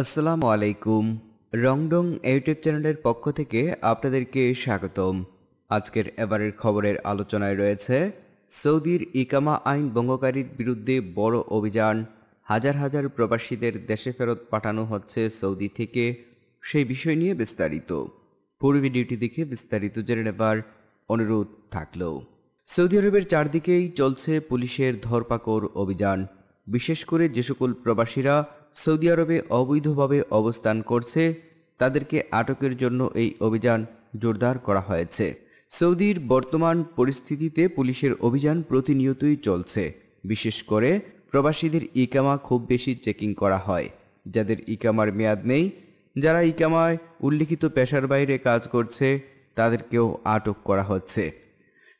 আসসালামু আলাইকুম রংডং ইউটিউব চ্যানেলের পক্ষ থেকে আপনাদেরকে স্বাগতম আজকের এবারের খবরের আলোচনায় রয়েছে সৌদির ইকামা আইন ভঙ্গকারীর বিরুদ্ধে বড় অভিযান হাজার হাজার প্রবাসীদের দেশে ফেরত পাঠানো হচ্ছে সৌদি থেকে সেই বিষয় নিয়ে বিস্তারিত পূর্বী ডিউটি দেখে বিস্তারিত জেনে নেবার অনুরোধ থাকলো সৌদি আরবের চারদিকেই চলছে পুলিশের ধরপাকড় অভিযান বিশেষ করে যে সকল প্রবাসীরা সৌদি আরবে অবৈধভাবে অবস্থান করছে তাদেরকে আটকের জন্য এই অভিযান জোরদার করা হয়েছে সৌদির বর্তমান পরিস্থিতিতে পুলিশের অভিযান প্রতিনিয়তই চলছে বিশেষ করে প্রবাসীদের ইকামা খুব বেশি চেকিং করা হয় যাদের ইকামার মেয়াদ নেই যারা ইকামায় উল্লিখিত পেশার বাইরে কাজ করছে তাদেরকেও আটক করা হচ্ছে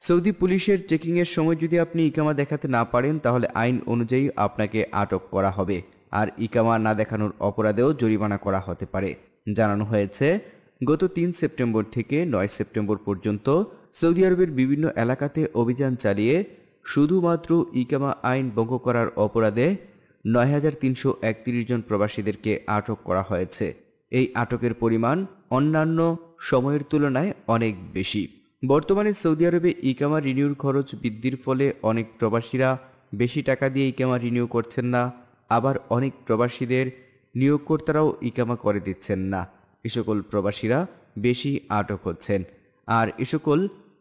সৌদি পুলিশের চেকিংয়ের সময় যদি আপনি ইকামা দেখাতে না পারেন তাহলে আইন অনুযায়ী আপনাকে আটক করা হবে আর ইকামা না দেখানোর অপরাধেও জরিমানা করা হতে পারে জানানো হয়েছে গত তিন সেপ্টেম্বর থেকে নয় সেপ্টেম্বর পর্যন্ত সৌদি আরবের বিভিন্ন এলাকাতে অভিযান চালিয়ে শুধুমাত্র ইকামা আইন ভঙ্গ করার অপরাধে নয় হাজার তিনশো একত্রিশ জন প্রবাসীদেরকে আটক করা হয়েছে এই আটকের পরিমাণ অন্যান্য সময়ের তুলনায় অনেক বেশি বর্তমানে সৌদি আরবে ইকামা রিনিউর খরচ বৃদ্ধির ফলে অনেক প্রবাসীরা বেশি টাকা দিয়ে ইকামা রিনিউ করছেন না আবার অনেক প্রবাসীদের নিয়োগকর্তারাও ইকামা করে দিচ্ছেন না এ সকল প্রবাসীরা বেশি আটক হচ্ছেন আর এ সকল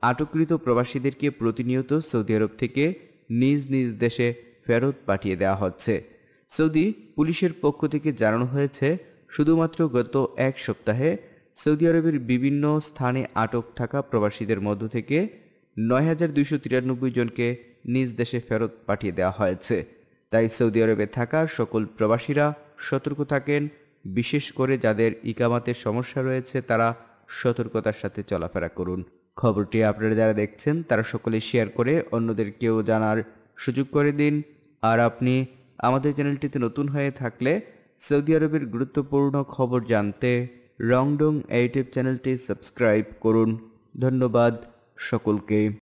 আটককৃত প্রবাসীদেরকে প্রতিনিয়ত সৌদি আরব থেকে নিজ নিজ দেশে ফেরত পাঠিয়ে দেওয়া হচ্ছে সৌদি পুলিশের পক্ষ থেকে জানানো হয়েছে শুধুমাত্র গত এক সপ্তাহে সৌদি আরবের বিভিন্ন স্থানে আটক থাকা প্রবাসীদের মধ্য থেকে নয় জনকে নিজ দেশে ফেরত পাঠিয়ে দেওয়া হয়েছে তাই সৌদি আরবে থাকা সকল প্রবাসীরা সতর্ক থাকেন বিশেষ করে যাদের ইকামাতের সমস্যা রয়েছে তারা সতর্কতার সাথে চলাফেরা করুন খবরটি আপনারা যারা দেখছেন তারা সকলে শেয়ার করে অন্যদেরকেও জানার সুযোগ করে দিন আর আপনি আমাদের চ্যানেলটিতে নতুন হয়ে থাকলে সৌদি আরবের গুরুত্বপূর্ণ খবর জানতে রংডং ইউটিউব চ্যানেলটি সাবস্ক্রাইব করুন ধন্যবাদ সকলকে